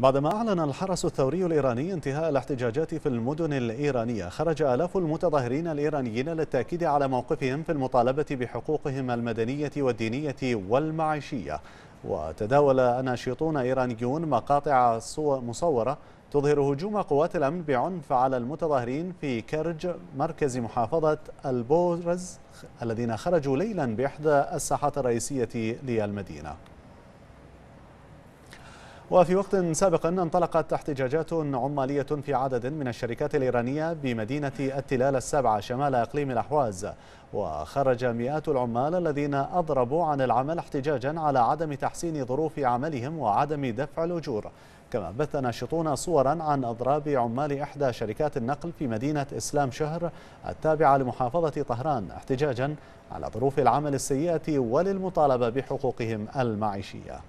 بعدما أعلن الحرس الثوري الإيراني انتهاء الاحتجاجات في المدن الإيرانية خرج آلاف المتظاهرين الإيرانيين للتأكيد على موقفهم في المطالبة بحقوقهم المدنية والدينية والمعيشية وتداول ناشطون إيرانيون مقاطع مصورة تظهر هجوم قوات الأمن بعنف على المتظاهرين في كرج مركز محافظة البورز الذين خرجوا ليلا بإحدى الساحات الرئيسية للمدينة وفي وقت سابق انطلقت احتجاجات عمالية في عدد من الشركات الإيرانية بمدينة التلال السابعة شمال إقليم الأحواز وخرج مئات العمال الذين أضربوا عن العمل احتجاجا على عدم تحسين ظروف عملهم وعدم دفع الأجور كما بث ناشطون صورا عن أضراب عمال إحدى شركات النقل في مدينة إسلام شهر التابعة لمحافظة طهران احتجاجا على ظروف العمل السيئة وللمطالبة بحقوقهم المعيشية